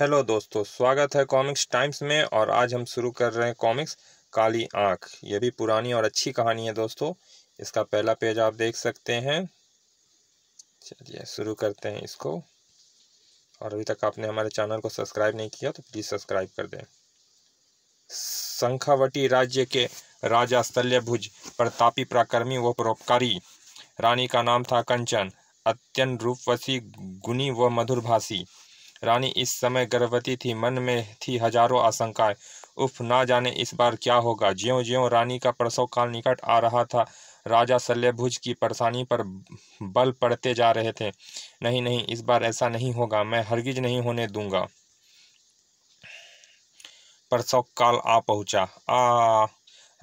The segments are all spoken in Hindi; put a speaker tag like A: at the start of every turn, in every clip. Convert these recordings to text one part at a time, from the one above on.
A: हेलो दोस्तों स्वागत है कॉमिक्स टाइम्स में और आज हम शुरू कर रहे हैं कॉमिक्स काली आंख ये भी पुरानी और अच्छी कहानी है दोस्तों इसका पहला पेज आप देख सकते हैं चलिए शुरू करते हैं इसको और अभी तक आपने हमारे चैनल को सब्सक्राइब नहीं किया तो प्लीज़ सब्सक्राइब कर दें संखावटी राज्य के राजा भुज प्रतापी पराक्रमी व परोपकारी रानी का नाम था कंचन अत्यंत रूपवसी गुणी व मधुरभाषी रानी इस समय गर्भवती थी मन में थी हजारों आशंकाएं उफ ना जाने इस बार क्या होगा ज्यो ज्यो रानी का प्रसव काल निकट आ रहा था राजा शल्यभुज की परेशानी पर बल पड़ते जा रहे थे नहीं नहीं इस बार ऐसा नहीं होगा मैं हरगिज नहीं होने दूंगा प्रसव काल आ पहुंचा आ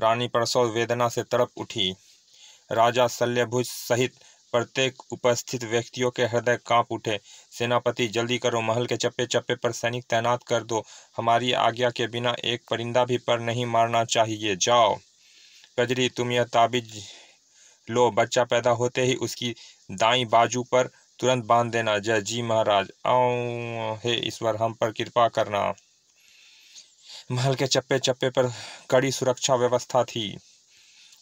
A: रानी प्रसव वेदना से तड़प उठी राजा शल्यभुज सहित प्रत्येक उपस्थित व्यक्तियों के हृदय कांप उठे सेनापति जल्दी करो महल के चप्पे चप्पे पर सैनिक तैनात कर दो हमारी आज्ञा के बिना एक परिंदा भी पर नहीं मारना चाहिए जाओ कजरी तुम यह ताबिज लो बच्चा पैदा होते ही उसकी दाई बाजू पर तुरंत बांध देना जय जी महाराज हे ईश्वर हम पर कृपा करना महल के चप्पे चप्पे पर कड़ी सुरक्षा व्यवस्था थी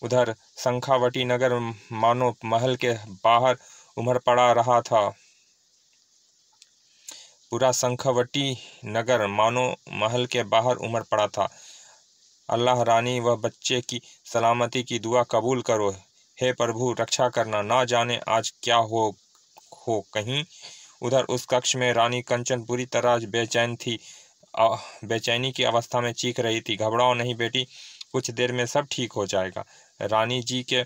A: उधर शंखावटी नगर मानो महल के बाहर उमड़ पड़ा रहा था पूरा शंखावटी नगर मानो महल के बाहर उमड़ पड़ा था अल्लाह रानी व बच्चे की सलामती की दुआ कबूल करो हे प्रभु रक्षा करना ना जाने आज क्या हो हो कहीं उधर उस कक्ष में रानी कंचन पूरी तरह बेचैन थी बेचैनी की अवस्था में चीख रही थी घबराओ नहीं बेटी कुछ देर में सब ठीक हो जाएगा रानी जी के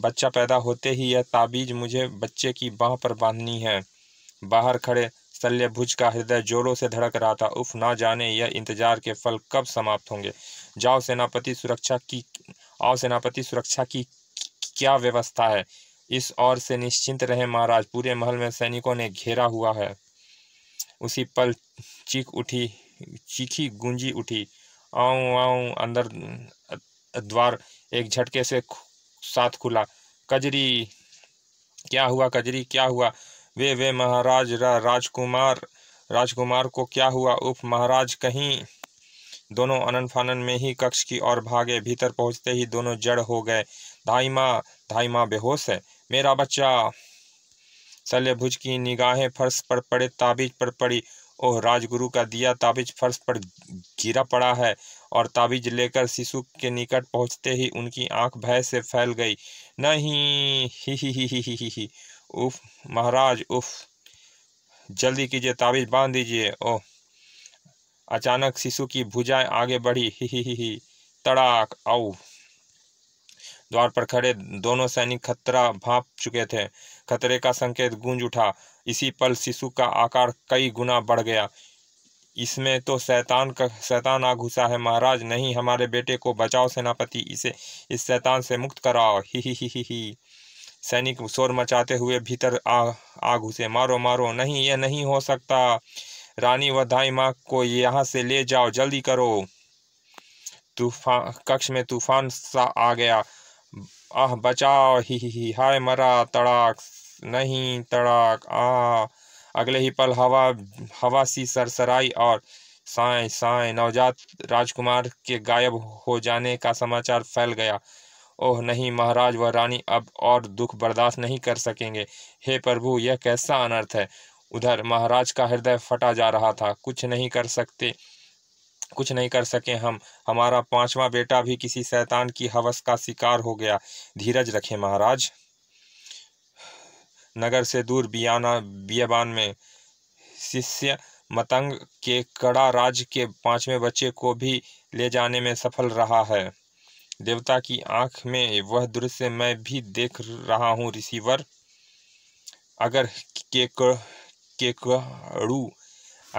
A: बच्चा पैदा होते ही यह ताबीज मुझे बच्चे की बाह पर बांधनी है बाहर खड़े भुज का हृदय जोरों से धड़क रहा था उफ ना जाने यह इंतजार के फल कब समाप्त होंगे जाओ सेनापति सुरक्षा की आओ सेनापति सुरक्षा की क्या व्यवस्था है इस ओर से निश्चिंत रहे महाराज पूरे महल में सैनिकों ने घेरा हुआ है उसी पल चीख उठी चीखी गूंजी उठी आऊ आऊ अंदर द्वार एक झटके से साथ खुला कजरी क्या हुआ कजरी क्या हुआ वे वे महाराज रा, राजकुमार राजकुमार को क्या हुआ उप महाराज कहीं दोनों अनन फानन में ही कक्ष की ओर भागे भीतर पहुंचते ही दोनों जड़ हो गए धाई माँ धाई माँ बेहोश है मेरा बच्चा भुज की निगाहें फर्श पर पड़े ताबीज पर पड़ी ओह राजगुरु का दिया ताबीज फर्श पर गिरा पड़ा है और ताबीज लेकर शिशु के निकट पहुंचते ही उनकी आंख भय से फैल गई नहीं ही ही ही ही ही ही ही उफ महाराज उफ जल्दी कीजिए ताबीज बांध दीजिए ओह अचानक शिशु की भुजाएं आगे बढ़ी ही ही ही ही तड़ाक औ द्वार पर खड़े दोनों सैनिक खतरा भाप चुके थे खतरे का संकेत गूंज उठा इसी पल शिशु का आकार कई गुना बढ़ गया इसमें तो शैतान का शैतान आ घुसा है महाराज नहीं हमारे बेटे को बचाओ सेनापति इसे इस शैतान से मुक्त कराओ ही ही ही ही ही सैनिक शोर मचाते हुए भीतर आ आ घुसे मारो मारो नहीं यह नहीं हो सकता रानी व धाई माँ को यहाँ से ले जाओ जल्दी करो तूफान कक्ष में तूफान सा आ गया आह बचाओ ही ही ही हाय मरा तड़ाक नहीं तड़ाक आ अगले ही पल हवा हवा सी सरसराई और साय साय नवजात राजकुमार के गायब हो जाने का समाचार फैल गया ओह नहीं महाराज व रानी अब और दुख बर्दाश्त नहीं कर सकेंगे हे प्रभु यह कैसा अनर्थ है उधर महाराज का हृदय फटा जा रहा था कुछ नहीं कर सकते कुछ नहीं कर सके हम हमारा पांचवा बेटा भी किसी शैतान की हवस का शिकार हो गया धीरज रखें महाराज नगर से दूर बियाना बियाबान में शिष्य मतंग के कड़ा राज के पांचवें बच्चे को भी ले जाने में सफल रहा है देवता की आंख में वह दृश्य मैं भी देख रहा हूँ रिसीवर अगर केक केकड़ू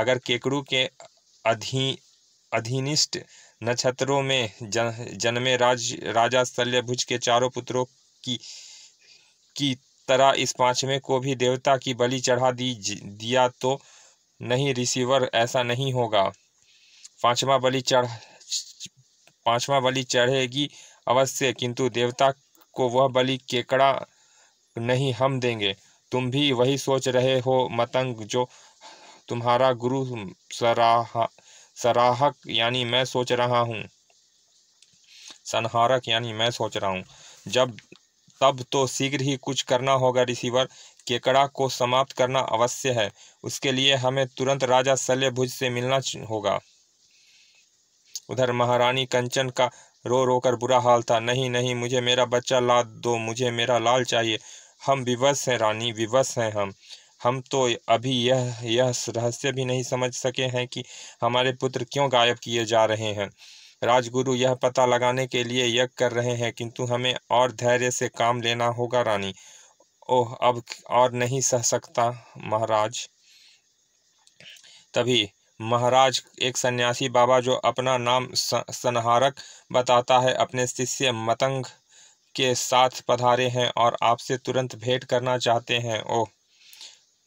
A: अगर केकड़ू के अधी अधीनिष्ठ नक्षत्रों में जन, जन्मे राज राजा शल्यभुज के चारों पुत्रों की की तरह इस पांचवें को भी देवता की बलि चढ़ा दी दिया तो नहीं रिसीवर ऐसा नहीं होगा पांचवा बलि चढ़ पांचवा बलि चढ़ेगी अवश्य किंतु देवता को वह बलि केकड़ा नहीं हम देंगे तुम भी वही सोच रहे हो मतंग जो तुम्हारा गुरु सराह सराहक यानी मैं सोच रहा हूँ सनहारक यानी मैं सोच रहा हूँ जब तब तो शीघ्र ही कुछ करना होगा रिसीवर केकड़ा को समाप्त करना अवश्य है उसके लिए हमें तुरंत राजा शल्यभुज से मिलना होगा उधर महारानी कंचन का रो रो कर बुरा हाल था नहीं नहीं मुझे मेरा बच्चा ला दो मुझे मेरा लाल चाहिए हम विवश हैं रानी विवश हैं हम हम तो अभी यह यह रहस्य भी नहीं समझ सके हैं कि हमारे पुत्र क्यों गायब किए जा रहे हैं राजगुरु यह पता लगाने के लिए यज्ञ कर रहे हैं किंतु हमें और धैर्य से काम लेना होगा रानी ओह अब और नहीं सह सकता महाराज तभी महाराज एक सन्यासी बाबा जो अपना नाम सनहारक बताता है अपने शिष्य मतंग के साथ पधारे हैं और आपसे तुरंत भेंट करना चाहते हैं ओह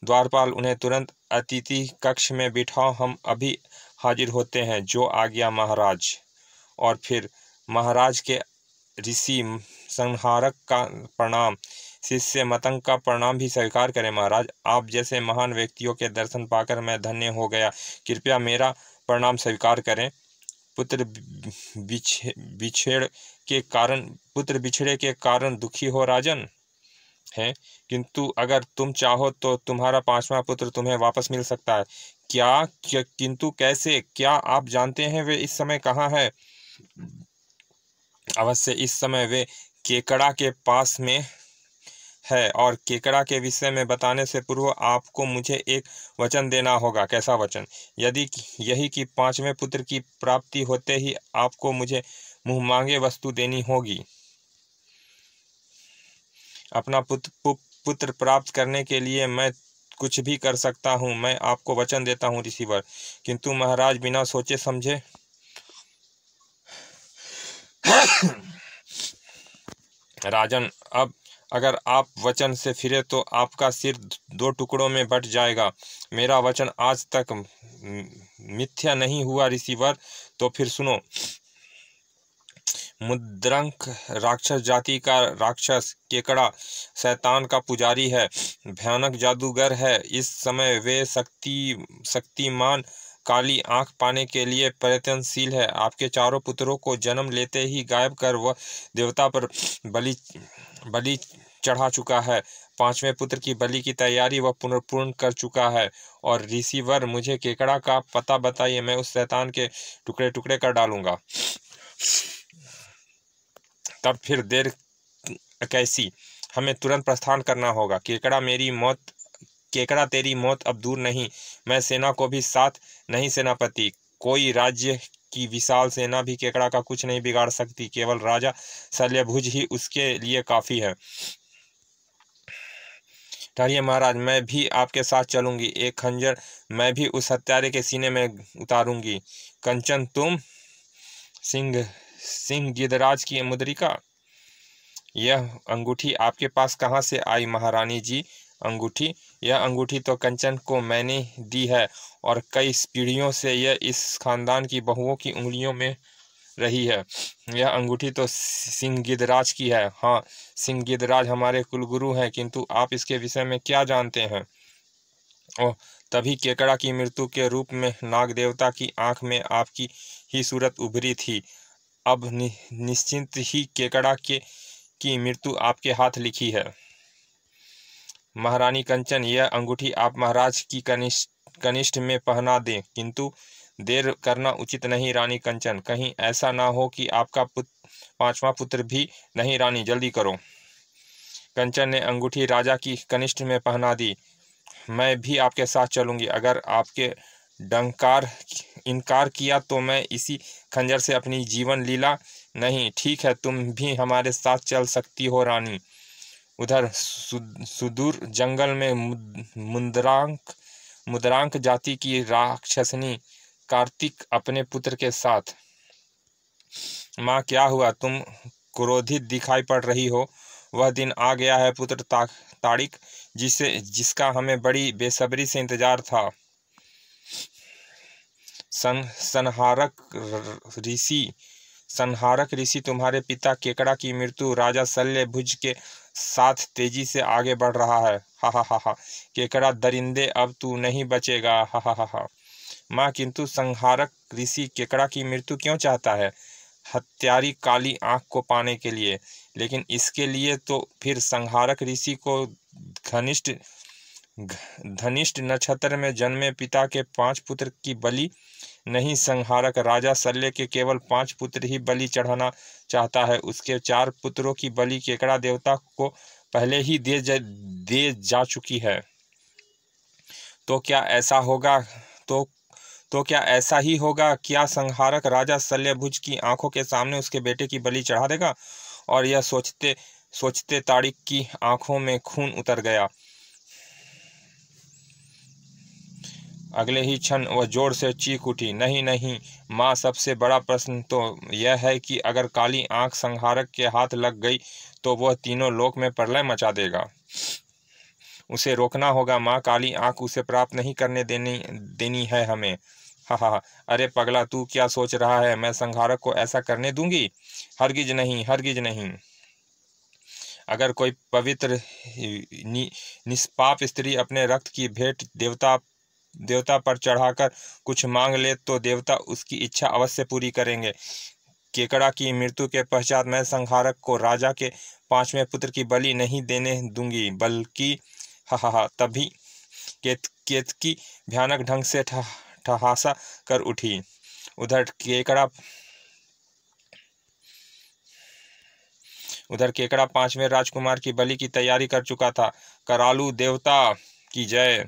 A: द्वारपाल उन्हें तुरंत अतिथि कक्ष में बिठाओ हम अभी हाजिर होते हैं जो आ गया महाराज और फिर महाराज के ऋषि संहारक का प्रणाम शिष्य मतंग का प्रणाम भी स्वीकार करें महाराज आप जैसे महान व्यक्तियों के दर्शन पाकर मैं धन्य हो गया कृपया मेरा प्रणाम स्वीकार करें पुत्र बिछे बिछेड़ के कारण पुत्र बिछड़े के कारण दुखी हो राजन है किंतु अगर तुम चाहो तो तुम्हारा पांचवा पुत्र तुम्हें वापस मिल सकता है क्या, किंतु कैसे क्या आप जानते हैं वे इस समय कहाँ है अवश्य इस समय वे केकड़ा के पास में है और केकड़ा के विषय में बताने से पूर्व आपको मुझे एक वचन देना होगा कैसा वचन यदि यही कि पांचवें पुत्र की प्राप्ति होते ही आपको मुझे मुँह मांगे वस्तु देनी होगी अपना पुत्र पु, पुत्र प्राप्त करने के लिए मैं कुछ भी कर सकता हूं मैं आपको वचन देता हूं रिसीवर किंतु महाराज बिना सोचे समझे राजन अब अगर आप वचन से फिरे तो आपका सिर दो टुकड़ों में बट जाएगा मेरा वचन आज तक मिथ्या नहीं हुआ रिसीवर तो फिर सुनो मुद्रंक राक्षस जाति का राक्षस केकड़ा शैतान का पुजारी है भयानक जादूगर है इस समय वे शक्ति शक्तिमान काली आंख पाने के लिए प्रयत्नशील है आपके चारों पुत्रों को जन्म लेते ही गायब कर वह देवता पर बलि बलि चढ़ा चुका है पांचवें पुत्र की बलि की तैयारी वह पुनर्पूर्ण कर चुका है और रिसीवर मुझे केकड़ा का पता बताइए मैं उस शैतान के टुकड़े टुकड़े कर डालूंगा तब फिर देर कैसी हमें तुरंत प्रस्थान करना होगा केकड़ा मेरी मौत केकड़ा तेरी मौत अब दूर नहीं मैं सेना को भी साथ नहीं सेनापति कोई राज्य की विशाल सेना भी केकड़ा का कुछ नहीं बिगाड़ सकती केवल राजा शल्यभुज ही उसके लिए काफ़ी है ठहरिए महाराज मैं भी आपके साथ चलूंगी एक खंजर मैं भी उस हत्यारे के सीने में उतारूंगी कंचन तुम सिंह सिंह गिदराज की मुद्रिका यह अंगूठी आपके पास कहाँ से आई महारानी जी अंगूठी यह अंगूठी तो कंचन को मैंने दी है और कई पीढ़ियों से यह इस खानदान की बहुओं की उंगलियों में रही है यह अंगूठी तो सिंह गिदराज की है हाँ सिंह हमारे कुलगुरु हैं किंतु आप इसके विषय में क्या जानते हैं ओह तभी केकड़ा की मृत्यु के रूप में नाग देवता की आंख में आपकी ही सूरत उभरी थी अब नि, निश्चिंत ही केकड़ा के की मृत्यु आपके हाथ लिखी है महारानी कंचन यह अंगूठी आप महाराज की कनिष्ठ कनिष्ठ में पहना दें किंतु देर करना उचित नहीं रानी कंचन कहीं ऐसा ना हो कि आपका पुत्र पांचवा पुत्र भी नहीं रानी जल्दी करो कंचन ने अंगूठी राजा की कनिष्ठ में पहना दी मैं भी आपके साथ चलूंगी अगर आपके डंकार इनकार किया तो मैं इसी खंजर से अपनी जीवन लीला नहीं ठीक है तुम भी हमारे साथ चल सकती हो रानी उधर सुदूर जंगल में मुद्रांक मुद्रांक जाति की राक्षसनी कार्तिक अपने पुत्र के साथ माँ क्या हुआ तुम क्रोधित दिखाई पड़ रही हो वह दिन आ गया है पुत्र ता, तारिक जिसे जिसका हमें बड़ी बेसब्री से इंतजार था सन संहारक ऋषि संहारक ऋषि तुम्हारे पिता केकड़ा की मृत्यु राजा शल्य भुज के साथ तेजी से आगे बढ़ रहा है हा हा हा हा केकड़ा दरिंदे अब तू नहीं बचेगा हा हा हा हा माँ किंतु संहारक ऋषि केकड़ा की मृत्यु क्यों चाहता है हत्यारी काली आंख को पाने के लिए लेकिन इसके लिए तो फिर संहारक ऋषि को घनिष्ठ धनिष्ठ नक्षत्र में जन्मे पिता के पांच पुत्र की बलि नहीं संहारक राजा शल्य के केवल पांच पुत्र ही बलि चढ़ाना चाहता है उसके चार पुत्रों की बलि केकड़ा देवता को पहले ही दे जा, दे जा चुकी है तो क्या ऐसा होगा तो तो क्या ऐसा ही होगा क्या संहारक राजा शल्यभुज की आंखों के सामने उसके बेटे की बलि चढ़ा देगा और यह सोचते सोचते तारिक की आंखों में खून उतर गया अगले ही क्षण वह जोर से चीख उठी नहीं नहीं माँ सबसे बड़ा प्रश्न तो यह है कि अगर काली आंख संहारक के हाथ लग गई तो वह तीनों लोक में प्रलय मचा देगा उसे रोकना होगा माँ काली आंख उसे प्राप्त नहीं करने देनी देनी है हमें हा हा अरे पगला तू क्या सोच रहा है मैं संहारक को ऐसा करने दूंगी हरगिज नहीं हरगिज नहीं अगर कोई पवित्र नि, निष्पाप स्त्री अपने रक्त की भेंट देवता देवता पर चढ़ाकर कुछ मांग ले तो देवता उसकी इच्छा अवश्य पूरी करेंगे केकड़ा की मृत्यु के पश्चात मैं संहारक को राजा के पांचवें पुत्र की बलि नहीं देने दूंगी बल्कि हाहा हा तभी केत केतकी भयानक ढंग से ठहासा कर उठी उधर केकड़ा उधर केकड़ा पांचवें राजकुमार की बलि की तैयारी कर चुका था करालू देवता की जय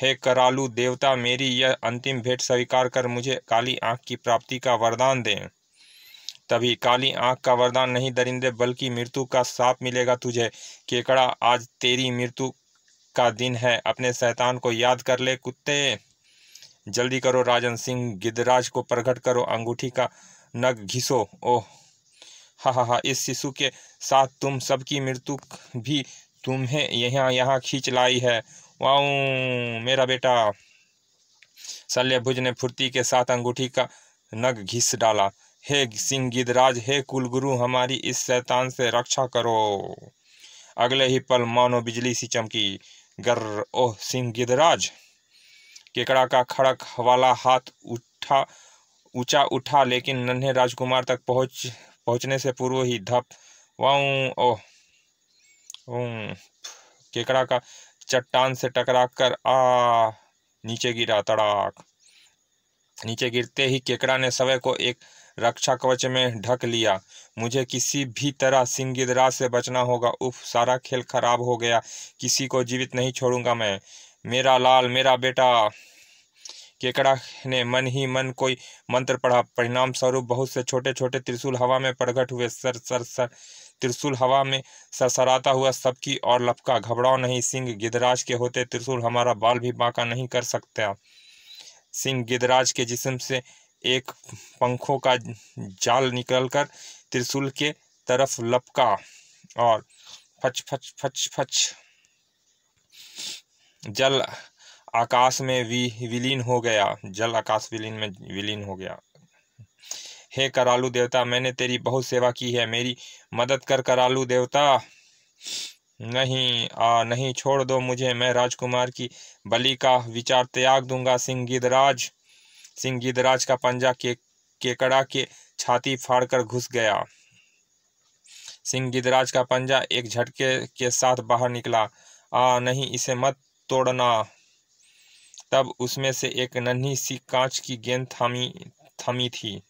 A: हे करालू देवता मेरी यह अंतिम भेंट स्वीकार कर मुझे काली आँख की प्राप्ति का वरदान दें तभी काली आँख का वरदान नहीं दरिंदे बल्कि मृत्यु का साप मिलेगा तुझे केकड़ा आज तेरी मृत्यु का दिन है अपने शैतान को याद कर ले कुत्ते जल्दी करो राजन सिंह गिदराज को प्रकट करो अंगूठी का नग घिसो ओह हा हा हा इस शिशु के साथ तुम सबकी मृत्यु भी तुम्हें यहाँ यहाँ खींच लाई है वाऊ मेरा बेटा शल्य भुज ने फुर्ती के साथ अंगूठी का नग घिस डाला हे सिंह गिदराज हे कुलगुरु हमारी इस शैतान से रक्षा करो अगले ही पल मानो बिजली सी चमकी गर ओह सिंह गिदराज केकड़ा का खड़क वाला हाथ उठा ऊंचा उठा लेकिन नन्हे राजकुमार तक पहुंच पहुंचने से पूर्व ही धप वाऊ ओह केकड़ा का चट्टान से टकरा कर आ नीचे गिरा तड़ाक नीचे गिरते ही केकड़ा ने सवे को एक रक्षा कवच में ढक लिया मुझे किसी भी तरह सिंगिदरा से बचना होगा उफ सारा खेल खराब हो गया किसी को जीवित नहीं छोड़ूंगा मैं मेरा लाल मेरा बेटा केकड़ा ने मन ही मन कोई मंत्र पढ़ा परिणाम स्वरूप बहुत से छोटे छोटे त्रिशूल हवा में प्रगट हुए सर सर सर त्रिशूल हवा में सरसराता हुआ सबकी और लपका घबराओ नहीं सिंह गिदराज के होते त्रिशूल हमारा बाल भी बांका नहीं कर सकता सिंह गिदराज के जिस्म से एक पंखों का जाल निकलकर त्रिशूल के तरफ लपका और फच फच फच फच जल आकाश में विलीन हो गया जल आकाश विलीन में विलीन हो गया हे करालू देवता मैंने तेरी बहुत सेवा की है मेरी मदद कर करालू देवता नहीं आ नहीं छोड़ दो मुझे मैं राजकुमार की बलि का विचार त्याग दूंगा सिंह गिदराज सिंह गिदराज का पंजा के केकड़ा के छाती फाड़कर घुस गया सिंह गिदराज का पंजा एक झटके के साथ बाहर निकला आ नहीं इसे मत तोड़ना तब उसमें से एक नन्ही सी कांच की गेंद थामी थमी थी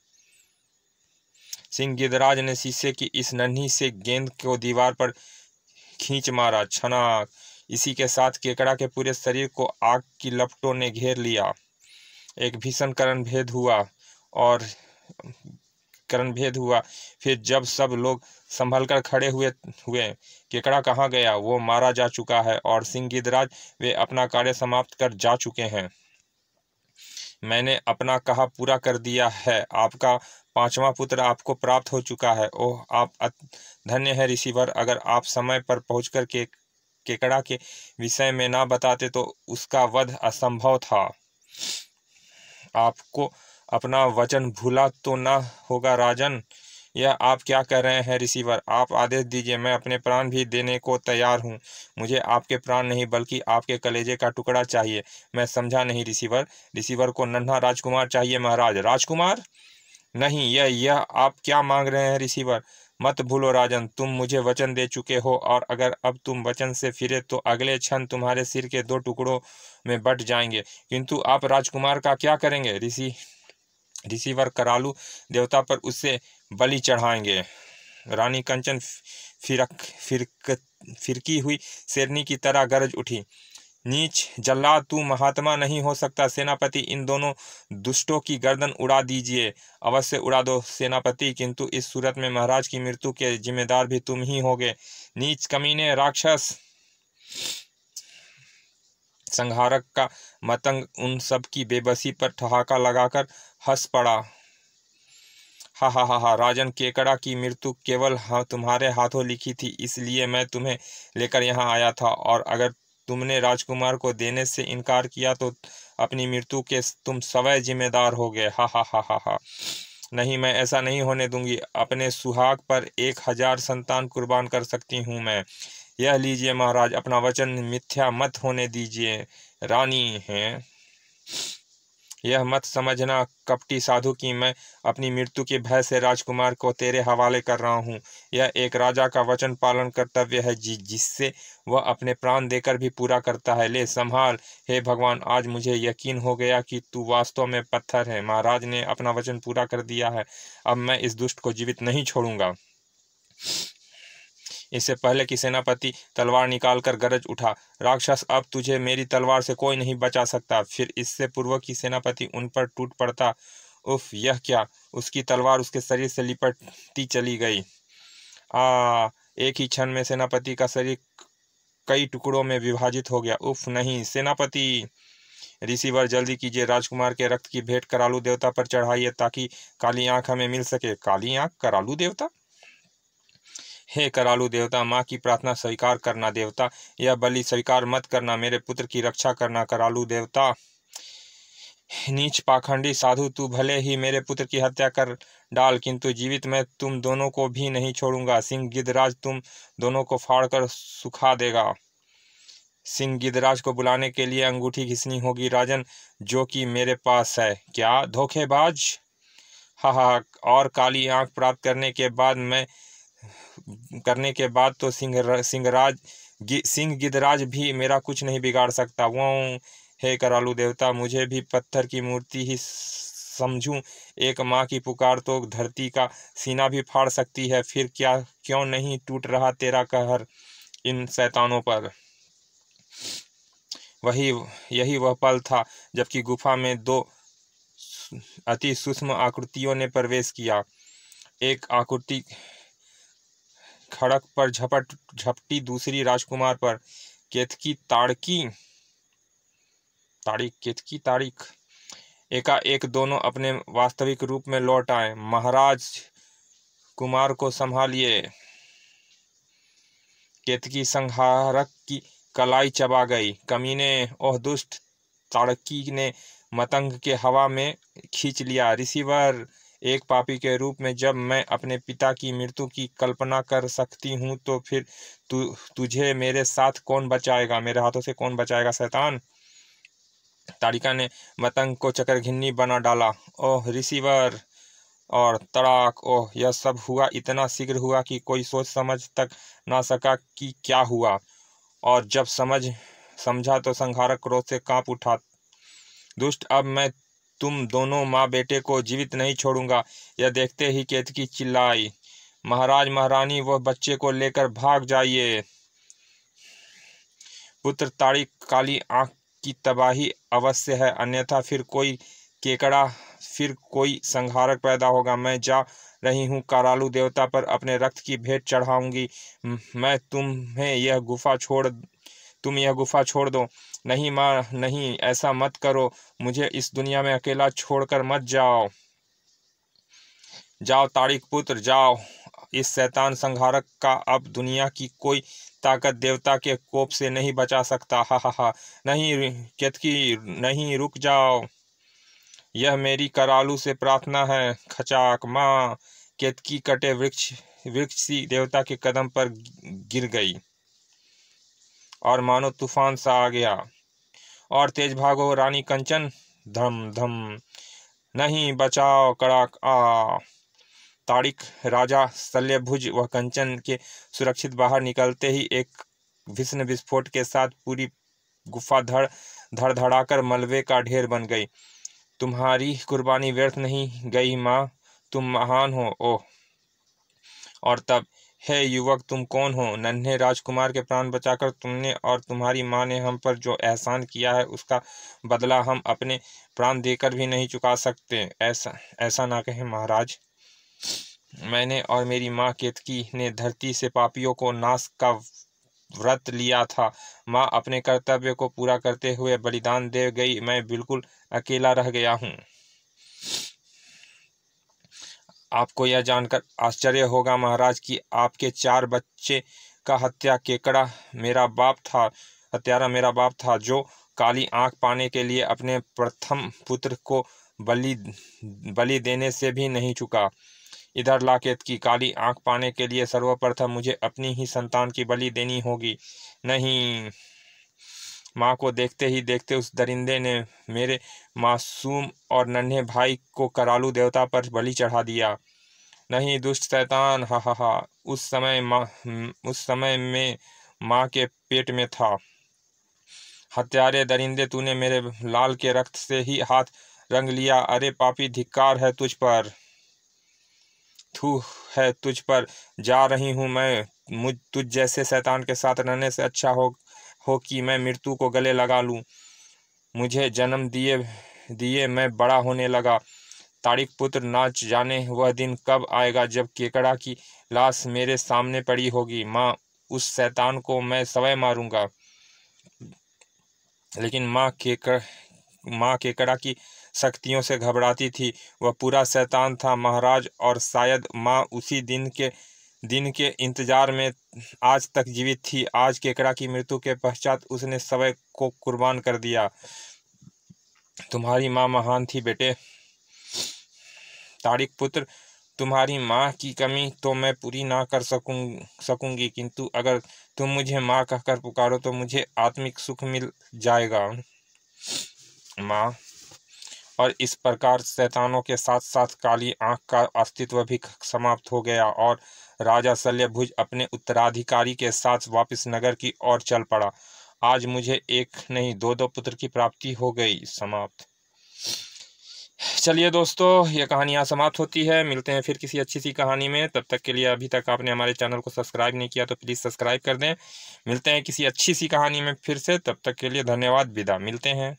A: सिंह गिदराज ने शीशे की इस नन्ही से गेंद को दीवार पर खींच मारा छनाक इसी के साथ केकड़ा के पूरे शरीर को आग की लपटों ने घेर लिया एक भीषण करण भेद हुआ और करण भेद हुआ फिर जब सब लोग संभल कर खड़े हुए हुए केकड़ा कहाँ गया वो मारा जा चुका है और सिंह गिदराज वे अपना कार्य समाप्त कर जा चुके हैं मैंने अपना कहा पूरा कर दिया है आपका पांचवा पुत्र आपको प्राप्त हो चुका है ओह आप धन्य है रिसीवर अगर आप समय पर पहुंचकर के केकड़ा के विषय में ना बताते तो उसका वध असंभव था आपको अपना वचन भूला तो ना होगा राजन यह आप क्या कह रहे हैं रिसीवर आप आदेश दीजिए मैं अपने प्राण भी देने को तैयार हूँ मुझे आपके प्राण नहीं बल्कि आपके कलेजे का टुकड़ा चाहिए मैं समझा नहीं रिसीवर रिसीवर को नन्हा राजकुमार चाहिए महाराज राजकुमार नहीं यह यह आप क्या मांग रहे हैं रिसीवर मत भूलो राजन तुम मुझे वचन दे चुके हो और अगर अब तुम वचन से फिरे तो अगले क्षण तुम्हारे सिर के दो टुकड़ों में बट जाएंगे किंतु आप राजकुमार का क्या करेंगे ऋषि रिसीवर करालू देवता पर उससे बलि चढ़ाएंगे रानी कंचन फिरक फिरक फिरकी हुई शेरनी की तरह गरज उठी नीच जल्लाद तू महात्मा नहीं हो सकता सेनापति इन दोनों दुष्टों की गर्दन उड़ा दीजिए अवश्य उड़ा दो सेनापति किंतु इस सूरत में महाराज की मृत्यु के जिम्मेदार भी तुम ही होगे नीच कमीने राक्षस संहारक का मतंग उन सब की बेबसी पर ठहाका लगाकर हंस पड़ा हा हा हा हा राजन केकड़ा की मृत्यु केवल हाँ तुम्हारे हाथों लिखी थी इसलिए मैं तुम्हें लेकर यहाँ आया था और अगर तुमने राजकुमार को देने से इनकार किया तो अपनी मृत्यु के तुम सवय जिम्मेदार हो गए हा हा हा हा हा नहीं मैं ऐसा नहीं होने दूंगी अपने सुहाग पर एक हजार संतान कुर्बान कर सकती हूँ मैं यह लीजिए महाराज अपना वचन मिथ्या मत होने दीजिए रानी हैं यह मत समझना कपटी साधु की मैं अपनी मृत्यु के भय से राजकुमार को तेरे हवाले कर रहा हूँ यह एक राजा का वचन पालन कर्तव्य है जी जिससे वह अपने प्राण देकर भी पूरा करता है ले संभाल हे भगवान आज मुझे यकीन हो गया कि तू वास्तव में पत्थर है महाराज ने अपना वचन पूरा कर दिया है अब मैं इस दुष्ट को जीवित नहीं छोड़ूंगा इससे पहले कि सेनापति तलवार निकालकर गरज उठा राक्षस अब तुझे मेरी तलवार से कोई नहीं बचा सकता फिर इससे पूर्व कि सेनापति उन पर टूट पड़ता उफ यह क्या उसकी तलवार उसके शरीर से लिपटती चली गई आ एक ही क्षण में सेनापति का शरीर कई टुकड़ों में विभाजित हो गया उफ नहीं सेनापति रिसीवर जल्दी कीजिए राजकुमार के रक्त की भेंट करालू देवता पर चढ़ाइए ताकि काली आंख हमें मिल सके काली आंख करालू देवता हे करालू देवता माँ की प्रार्थना स्वीकार करना देवता यह बलि स्वीकार मत करना मेरे पुत्र की रक्षा करना करालू देवता नीच पाखंडी साधु तू भले ही मेरे पुत्र की हत्या कर डाल किंतु जीवित मैं तुम दोनों को भी नहीं छोड़ूंगा सिंह गिदराज तुम दोनों को फाड़कर सुखा देगा सिंह गिदराज को बुलाने के लिए अंगूठी घिसनी होगी राजन जो कि मेरे पास है क्या धोखेबाज हाहा हा और काली आंख प्राप्त करने के बाद मैं करने के बाद तो सिंह सिंहराज सिंह गिदराज भी मेरा कुछ नहीं बिगाड़ सकता वो हे करालू देवता मुझे भी पत्थर की मूर्ति ही समझूं एक माँ की पुकार तो धरती का सीना भी फाड़ सकती है फिर क्या क्यों नहीं टूट रहा तेरा कहर इन शैतानों पर वही यही वह पल था जबकि गुफा में दो अति सूक्ष्म आकृतियों ने प्रवेश किया एक आकृति खड़क पर झपट झपटी दूसरी राजकुमार पर केतकी ताड़की तारीख केतकी तारीख एकाएक दोनों अपने वास्तविक रूप में लौट आए महाराज कुमार को संभालिए केतकी संहारक की कलाई चबा गई कमीने ओह दुष्ट ताड़की ने मतंग के हवा में खींच लिया रिसीवर एक पापी के रूप में जब मैं अपने पिता की मृत्यु की कल्पना कर सकती हूँ तो फिर तु, तुझे मेरे साथ कौन बचाएगा मेरे हाथों से कौन बचाएगा शैतान तारिका ने मतंग को चकर घिन्नी बना डाला ओह रिसीवर और तड़ाक ओह यह सब हुआ इतना शीघ्र हुआ कि कोई सोच समझ तक ना सका कि क्या हुआ और जब समझ समझा तो संहारक क्रोध से कांप उठा दुष्ट अब मैं तुम दोनों माँ बेटे को जीवित नहीं छोड़ूंगा यह देखते ही केतकी चिल्लाई महाराज महारानी वह बच्चे को लेकर भाग जाइए पुत्र ताड़ी काली आंख की तबाही अवश्य है अन्यथा फिर कोई केकड़ा फिर कोई संहारक पैदा होगा मैं जा रही हूँ कारालू देवता पर अपने रक्त की भेंट चढ़ाऊंगी मैं तुम्हें यह गुफा छोड़ तुम यह गुफा छोड़ दो नहीं माँ नहीं ऐसा मत करो मुझे इस दुनिया में अकेला छोड़कर मत जाओ जाओ तारिक पुत्र जाओ इस शैतान संहारक का अब दुनिया की कोई ताकत देवता के कोप से नहीं बचा सकता हा हा हा नहीं केतकी नहीं रुक जाओ यह मेरी करालू से प्रार्थना है खचाक माँ केतकी कटे वृक्ष वृक्ष सी देवता के कदम पर गिर गई और मानो तूफान सा आ गया और तेज भागो रानी कंचन धम धम नहीं बचाओ कड़ाक आ तारिक राजा शल्यभुज व कंचन के सुरक्षित बाहर निकलते ही एक भीषण विस्फोट के साथ पूरी गुफा धड़ धड़ धड़ाकर मलबे का ढेर बन गई तुम्हारी कुर्बानी व्यर्थ नहीं गई माँ तुम महान हो ओह और तब हे युवक तुम कौन हो नन्हे राजकुमार के प्राण बचाकर तुमने और तुम्हारी माँ ने हम पर जो एहसान किया है उसका बदला हम अपने प्राण देकर भी नहीं चुका सकते ऐसा ऐसा ना कहें महाराज मैंने और मेरी माँ केतकी ने धरती से पापियों को नाश का व्रत लिया था माँ अपने कर्तव्य को पूरा करते हुए बलिदान दे गई मैं बिल्कुल अकेला रह गया हूँ आपको यह जानकर आश्चर्य होगा महाराज कि आपके चार बच्चे का हत्या केकड़ा मेरा बाप था हत्यारा मेरा बाप था जो काली आंख पाने के लिए अपने प्रथम पुत्र को बलि बलि देने से भी नहीं चुका इधर लाकेत की काली आंख पाने के लिए सर्वप्रथम मुझे अपनी ही संतान की बलि देनी होगी नहीं माँ को देखते ही देखते उस दरिंदे ने मेरे मासूम और नन्हे भाई को करालू देवता पर बलि चढ़ा दिया नहीं दुष्ट शैतान हा हा हा उस समय माँ हम्म, उस समय में माँ के पेट में था हत्यारे दरिंदे तूने मेरे लाल के रक्त से ही हाथ रंग लिया अरे पापी धिक्कार है तुझ पर थू है तुझ पर जा रही हूँ मैं मुझ तुझ जैसे शैतान के साथ रहने से अच्छा हो हो कि मैं मृत्यु को गले लगा लूं मुझे जन्म दिए दिए मैं बड़ा होने लगा तारिक पुत्र नाच जाने वह दिन कब आएगा जब केकड़ा की लाश मेरे सामने पड़ी होगी माँ उस शैतान को मैं सवय मारूंगा लेकिन माँ केकड़ माँ केकड़ा की शक्तियों से घबराती थी वह पूरा शैतान था महाराज और शायद माँ उसी दिन के दिन के इंतजार में आज तक जीवित थी आज केकड़ा की मृत्यु के पश्चात उसने सवय को कुर्बान कर दिया तुम्हारी माँ महान थी बेटे तारिक पुत्र तुम्हारी माँ की कमी तो मैं पूरी ना कर सकूँ सकूँगी किंतु अगर तुम मुझे माँ कहकर पुकारो तो मुझे आत्मिक सुख मिल जाएगा माँ और इस प्रकार शैतानों के साथ साथ काली आंख का अस्तित्व भी समाप्त हो गया और राजा शल्यभुज अपने उत्तराधिकारी के साथ वापस नगर की ओर चल पड़ा आज मुझे एक नहीं दो दो पुत्र की प्राप्ति हो गई समाप्त चलिए दोस्तों ये कहानी यहाँ समाप्त होती है मिलते हैं फिर किसी अच्छी सी कहानी में तब तक के लिए अभी तक आपने हमारे चैनल को सब्सक्राइब नहीं किया तो प्लीज़ सब्सक्राइब कर दें मिलते हैं किसी अच्छी सी कहानी में फिर से तब तक के लिए धन्यवाद विदा मिलते हैं